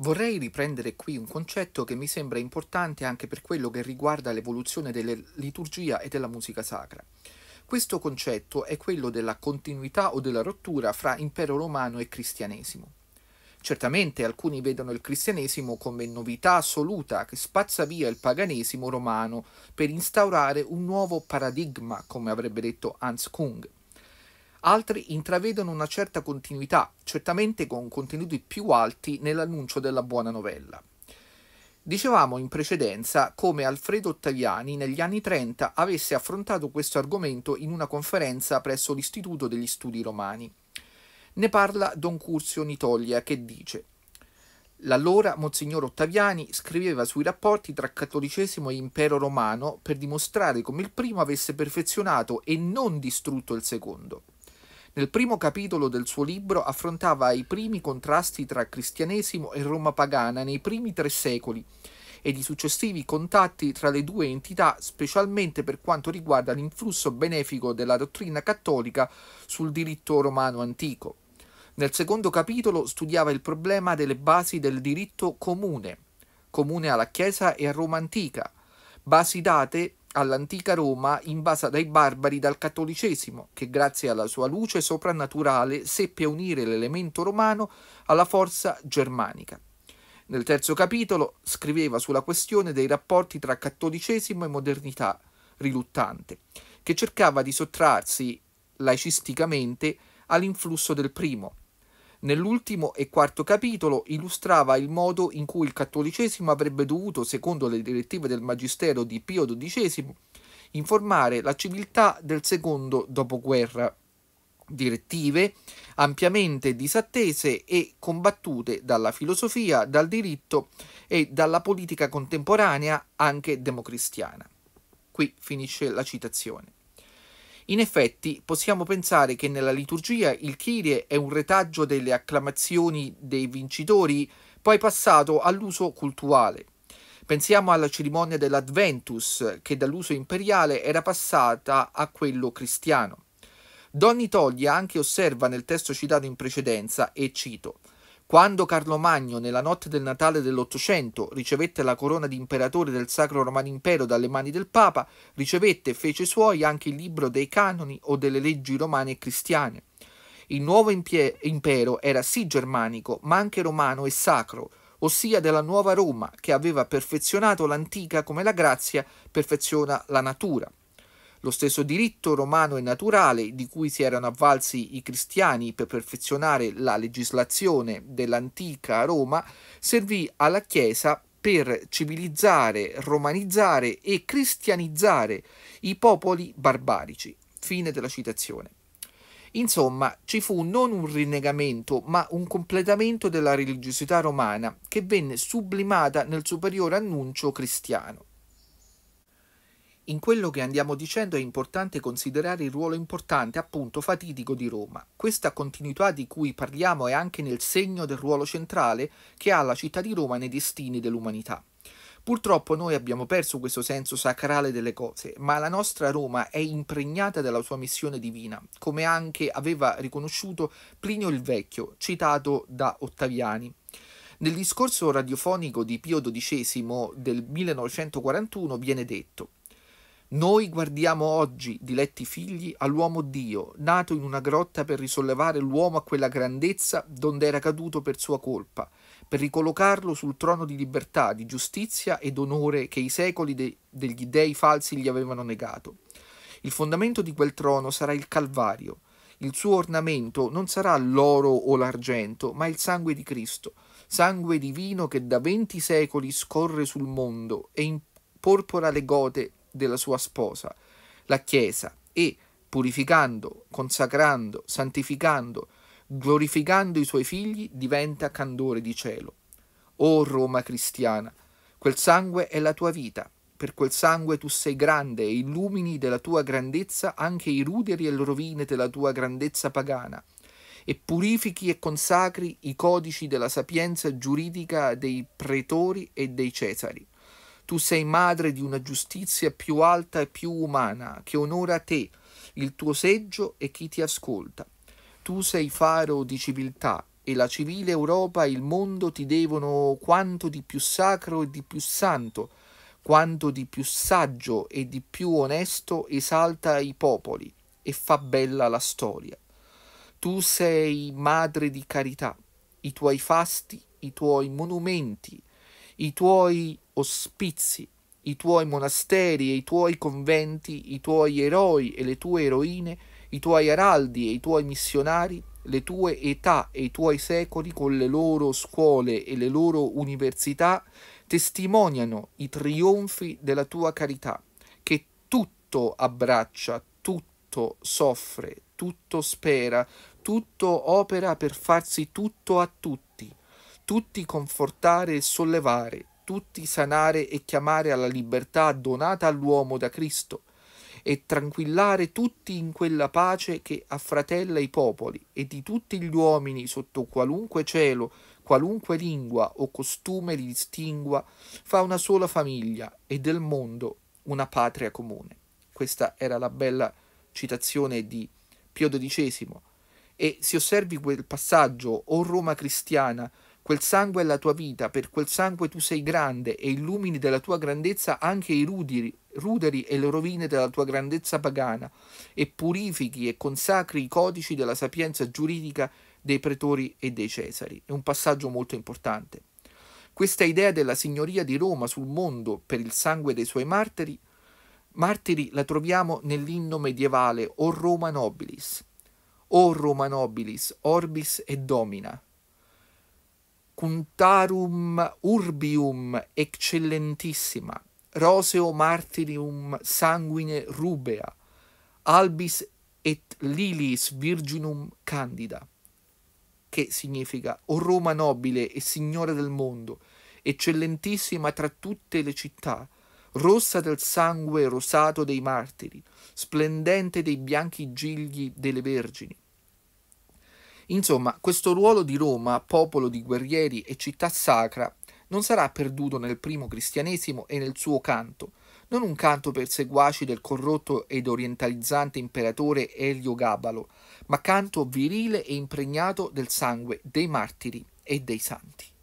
Vorrei riprendere qui un concetto che mi sembra importante anche per quello che riguarda l'evoluzione della liturgia e della musica sacra. Questo concetto è quello della continuità o della rottura fra impero romano e cristianesimo. Certamente alcuni vedono il cristianesimo come novità assoluta che spazza via il paganesimo romano per instaurare un nuovo paradigma, come avrebbe detto Hans Kung altri intravedono una certa continuità, certamente con contenuti più alti nell'annuncio della buona novella. Dicevamo in precedenza come Alfredo Ottaviani negli anni 30 avesse affrontato questo argomento in una conferenza presso l'Istituto degli Studi Romani. Ne parla Don Curzio Nitoglia che dice L'allora Monsignor Ottaviani scriveva sui rapporti tra cattolicesimo e impero romano per dimostrare come il primo avesse perfezionato e non distrutto il secondo. Nel primo capitolo del suo libro affrontava i primi contrasti tra cristianesimo e Roma pagana nei primi tre secoli ed i successivi contatti tra le due entità, specialmente per quanto riguarda l'influsso benefico della dottrina cattolica sul diritto romano antico. Nel secondo capitolo studiava il problema delle basi del diritto comune, comune alla Chiesa e a Roma antica, basi date all'antica Roma invasa dai barbari dal cattolicesimo, che grazie alla sua luce soprannaturale seppe unire l'elemento romano alla forza germanica. Nel terzo capitolo scriveva sulla questione dei rapporti tra cattolicesimo e modernità riluttante, che cercava di sottrarsi laicisticamente all'influsso del primo, Nell'ultimo e quarto capitolo illustrava il modo in cui il cattolicesimo avrebbe dovuto, secondo le direttive del magistero di Pio XII, informare la civiltà del secondo dopoguerra, direttive ampiamente disattese e combattute dalla filosofia, dal diritto e dalla politica contemporanea anche democristiana. Qui finisce la citazione. In effetti possiamo pensare che nella liturgia il Kyrie è un retaggio delle acclamazioni dei vincitori, poi passato all'uso cultuale. Pensiamo alla cerimonia dell'Adventus, che dall'uso imperiale era passata a quello cristiano. Donni Toglia anche osserva nel testo citato in precedenza, e cito, quando Carlo Magno, nella notte del Natale dell'Ottocento, ricevette la corona di imperatore del Sacro Romano Impero dalle mani del Papa, ricevette e fece suoi anche il libro dei canoni o delle leggi romane e cristiane. Il nuovo impero era sì germanico, ma anche romano e sacro, ossia della nuova Roma, che aveva perfezionato l'antica come la grazia perfeziona la natura lo stesso diritto romano e naturale di cui si erano avvalsi i cristiani per perfezionare la legislazione dell'antica Roma servì alla Chiesa per civilizzare, romanizzare e cristianizzare i popoli barbarici. Fine della citazione. Insomma, ci fu non un rinnegamento, ma un completamento della religiosità romana che venne sublimata nel superiore annuncio cristiano. In quello che andiamo dicendo è importante considerare il ruolo importante, appunto, fatidico di Roma. Questa continuità di cui parliamo è anche nel segno del ruolo centrale che ha la città di Roma nei destini dell'umanità. Purtroppo noi abbiamo perso questo senso sacrale delle cose, ma la nostra Roma è impregnata dalla sua missione divina, come anche aveva riconosciuto Plinio il Vecchio, citato da Ottaviani. Nel discorso radiofonico di Pio XII del 1941 viene detto noi guardiamo oggi, diletti figli, all'uomo Dio, nato in una grotta per risollevare l'uomo a quella grandezza donde era caduto per sua colpa, per ricollocarlo sul trono di libertà, di giustizia ed onore che i secoli de degli dei falsi gli avevano negato. Il fondamento di quel trono sarà il Calvario. Il suo ornamento non sarà l'oro o l'argento, ma il sangue di Cristo, sangue divino che da venti secoli scorre sul mondo e in porpora le gote della sua sposa, la Chiesa, e purificando, consacrando, santificando, glorificando i suoi figli, diventa candore di cielo. O oh Roma cristiana, quel sangue è la tua vita, per quel sangue tu sei grande e illumini della tua grandezza anche i ruderi e le rovine della tua grandezza pagana, e purifichi e consacri i codici della sapienza giuridica dei pretori e dei cesari. Tu sei madre di una giustizia più alta e più umana, che onora te, il tuo seggio e chi ti ascolta. Tu sei faro di civiltà e la civile Europa e il mondo ti devono quanto di più sacro e di più santo, quanto di più saggio e di più onesto esalta i popoli e fa bella la storia. Tu sei madre di carità, i tuoi fasti, i tuoi monumenti i tuoi ospizi, i tuoi monasteri e i tuoi conventi, i tuoi eroi e le tue eroine, i tuoi araldi e i tuoi missionari, le tue età e i tuoi secoli con le loro scuole e le loro università testimoniano i trionfi della tua carità, che tutto abbraccia, tutto soffre, tutto spera, tutto opera per farsi tutto a tutti tutti confortare e sollevare, tutti sanare e chiamare alla libertà donata all'uomo da Cristo, e tranquillare tutti in quella pace che affratella i popoli e di tutti gli uomini sotto qualunque cielo, qualunque lingua o costume li distingua, fa una sola famiglia e del mondo una patria comune. Questa era la bella citazione di Pio XII. E si osservi quel passaggio, o Roma cristiana, Quel sangue è la tua vita, per quel sangue tu sei grande e illumini della tua grandezza anche i ruderi, ruderi e le rovine della tua grandezza pagana e purifichi e consacri i codici della sapienza giuridica dei pretori e dei cesari. È un passaggio molto importante. Questa idea della signoria di Roma sul mondo per il sangue dei suoi martiri, martiri la troviamo nell'inno medievale O Roma Nobilis. O Roma Nobilis, Orbis et Domina, Cuntarum urbium eccellentissima, Roseo martirium sanguine rubea, Albis et lilis virginum candida, che significa O Roma nobile e signora del mondo, eccellentissima tra tutte le città, rossa del sangue rosato dei martiri, splendente dei bianchi gigli delle vergini, Insomma, questo ruolo di Roma, popolo di guerrieri e città sacra, non sarà perduto nel primo cristianesimo e nel suo canto, non un canto per seguaci del corrotto ed orientalizzante imperatore Elio Gabalo, ma canto virile e impregnato del sangue dei martiri e dei santi.